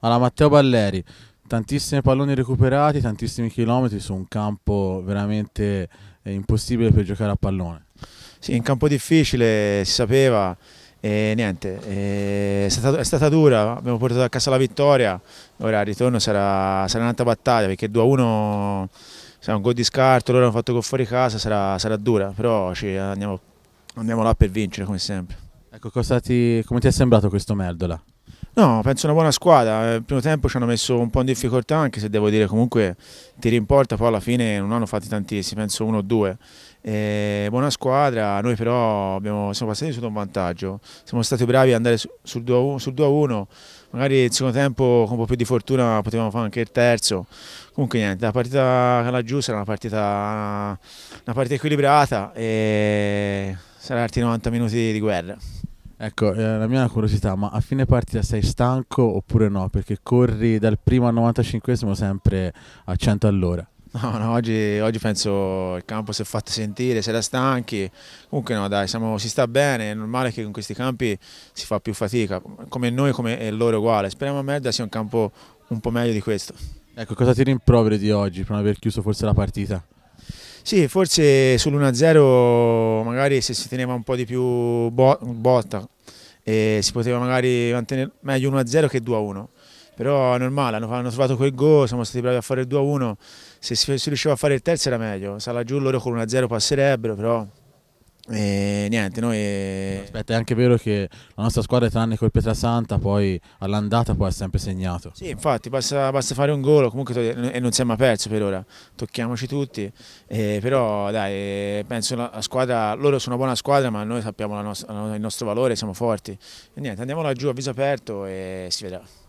alla Matteo Balleri. Tantissimi palloni recuperati, tantissimi chilometri su un campo veramente eh, impossibile per giocare a pallone. Sì, in campo difficile, si sapeva, e niente, è stata, è stata, dura, abbiamo portato a casa la vittoria, ora il ritorno sarà, sarà un'altra battaglia perché 2-1 sarà un gol di scarto, loro hanno fatto gol fuori casa, sarà, sarà dura, però andiamo, andiamo, là per vincere come sempre. Ecco, ti, come ti è sembrato questo Meldola? No, penso una buona squadra. Eh, il primo tempo ci hanno messo un po' in difficoltà, anche se devo dire comunque tiri in porta, poi alla fine non hanno fatti tantissimi, penso uno o due. E eh, buona squadra, noi però abbiamo, siamo passati sotto un vantaggio, siamo stati bravi ad andare sul 2-1, magari il secondo tempo con un po' più di fortuna potevamo fare anche il terzo. Comunque niente, la partita laggiù sarà una partita, una partita equilibrata e saranno altri 90 minuti di guerra. Ecco, eh, la mia curiosità, ma a fine partita sei stanco oppure no? Perché corri dal primo al 95 sempre a 100 all'ora. No, no, oggi, oggi, penso il campo si è fatto sentire, si era stanchi, comunque no dai, siamo, si sta bene, è normale che in questi campi si fa più fatica, come noi come loro uguale, speriamo a merda sia un campo un po' meglio di questo. Ecco, cosa ti rimproveri di oggi per non aver chiuso forse la partita? Sì, forse sull'1-0 magari se si teneva un po' di più bo botta eh, si poteva magari mantenere meglio 1-0 che 2-1. Però è normale, hanno, hanno trovato quel gol, siamo stati bravi a fare il 2-1. Se si, si riusciva a fare il terzo era meglio. Sarà giù loro con 1-0 passerebbero, però e niente, noi. Aspetta, è anche vero che la nostra squadra, tranne col Pietrasanta, poi all'andata poi ha sempre segnato. Sì, infatti, basta, basta fare un gol, comunque e non siamo persi per ora. Tocchiamoci tutti. Eh, però dai, penso la squadra, loro sono una buona squadra, ma noi sappiamo no il nostro valore, siamo forti. E niente, andiamo laggiù a viso aperto e si vedrà.